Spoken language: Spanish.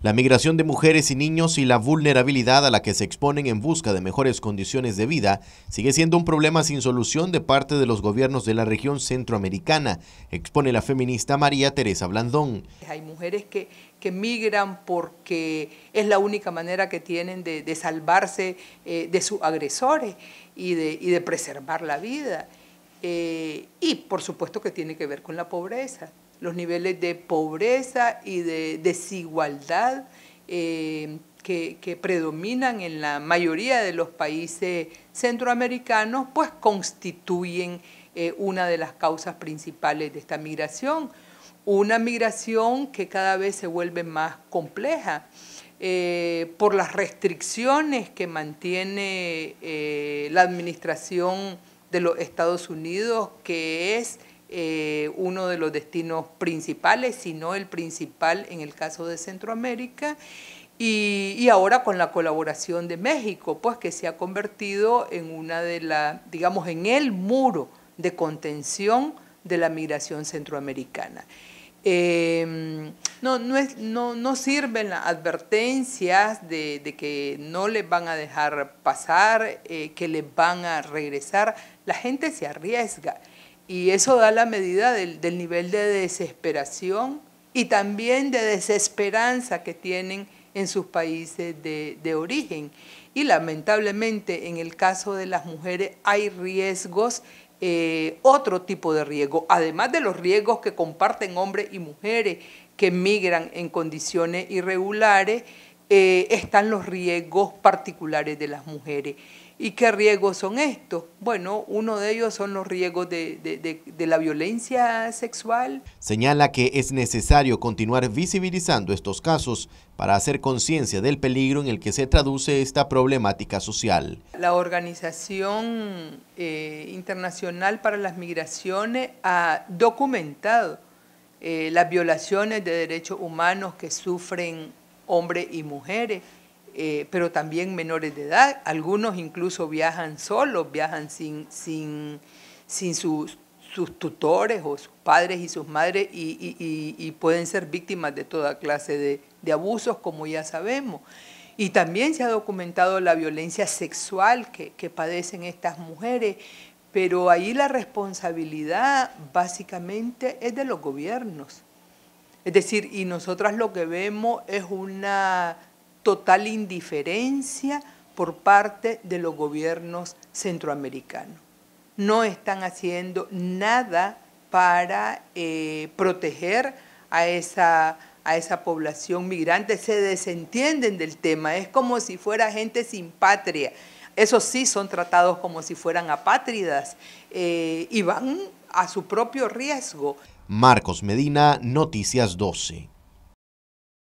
La migración de mujeres y niños y la vulnerabilidad a la que se exponen en busca de mejores condiciones de vida sigue siendo un problema sin solución de parte de los gobiernos de la región centroamericana, expone la feminista María Teresa Blandón. Hay mujeres que, migran porque es la única manera que tienen de, salvarse eh, de sus agresores y de, preservar la vida. Eh, y por supuesto que tiene que ver con la pobreza los niveles de pobreza y de desigualdad eh, que, predominan en la mayoría de los países centroamericanos, pues constituyen eh, una de las causas principales de esta migración. Una migración que cada vez se vuelve más compleja. Eh, por las restricciones que mantiene la administración de los Estados Unidos, que es eh, uno de los destinos principales, si no el principal en el caso de Centroamérica. Y, ahora con la colaboración de México, pues que se ha convertido en una de las, digamos, en el muro de contención de la migración centroamericana. Em, no, sirven las advertencias de, que no les van a dejar pasar, eh, que les van a regresar. La gente se arriesga. Y eso da la medida del, nivel de desesperación y también de desesperanza que tienen en sus países de, origen. Y lamentablemente en el caso de las mujeres hay riesgos, eh, otro tipo de riesgo, además de los riesgos que comparten hombres y mujeres que migran en condiciones irregulares, eh, están los riesgos particulares de las mujeres. ¿Y qué riesgos son estos? Bueno, uno de ellos son los riesgos de, la violencia sexual. Señala que es necesario continuar visibilizando estos casos para hacer conciencia del peligro en el que se traduce esta problemática social. La Organización eh, Internacional para las Migraciones ha documentado eh, las violaciones de derechos humanos que sufren hombres y mujeres eh, pero también menores de edad. Algunos incluso viajan solos, viajan sin, sin, sus, tutores o sus padres y sus madres y, pueden ser víctimas de toda clase de, abusos, como ya sabemos. Y también se ha documentado la violencia sexual que, que padecen estas mujeres, pero ahí la responsabilidad básicamente es de los gobiernos. Es decir, y nosotras lo que vemos es una total indiferencia por parte de los gobiernos centroamericanos. No están haciendo nada para eh, proteger a esa, a esa población migrante. Se desentienden del tema, es como si fuera gente sin patria. Esos sí son tratados como si fueran apátridas eh, y van a su propio riesgo. Marcos Medina, Noticias 12.